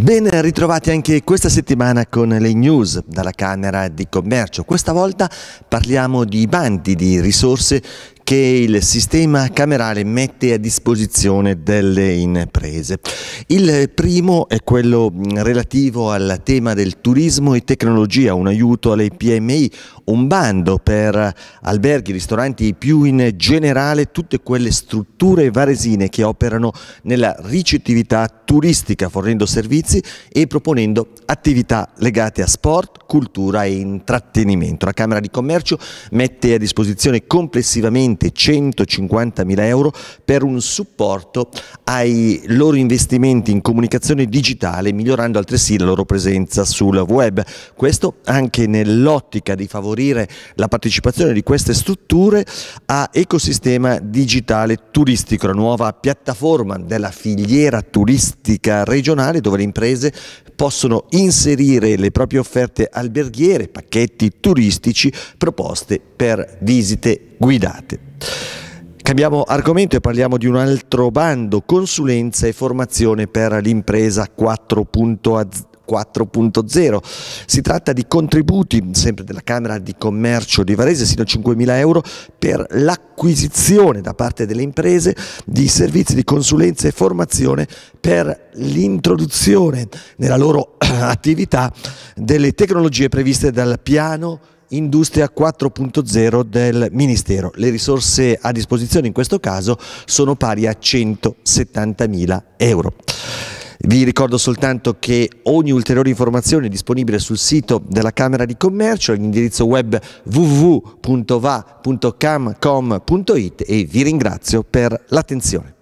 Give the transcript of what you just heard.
Ben ritrovati anche questa settimana con le news dalla Camera di Commercio. Questa volta parliamo di bandi di risorse che il sistema camerale mette a disposizione delle imprese. Il primo è quello mm, relativo al tema del turismo e tecnologia, un aiuto alle PMI, un bando per alberghi, ristoranti e più in generale tutte quelle strutture varesine che operano nella ricettività turistica fornendo servizi e proponendo attività legate a sport, cultura e intrattenimento. La Camera di Commercio mette a disposizione complessivamente annualmente 150.000 euro per un supporto ai loro investimenti in comunicazione digitale, migliorando altresì la loro presenza sul web. Questo anche nell'ottica di favorire la partecipazione di queste strutture a Ecosistema Digitale Turistico, la nuova piattaforma della filiera turistica regionale dove le imprese possono inserire le proprie offerte alberghiere, pacchetti turistici proposte per visite guidate. Cambiamo argomento e parliamo di un altro bando, consulenza e formazione per l'impresa 4.0. 4.0. Si tratta di contributi, sempre della Camera di Commercio di Varese, sino a 5.000 euro per l'acquisizione da parte delle imprese di servizi di consulenza e formazione per l'introduzione nella loro attività delle tecnologie previste dal piano Industria 4.0 del Ministero. Le risorse a disposizione in questo caso sono pari a 170.000 euro. Vi ricordo soltanto che ogni ulteriore informazione è disponibile sul sito della Camera di Commercio, all'indirizzo web www.va.camcom.it e vi ringrazio per l'attenzione.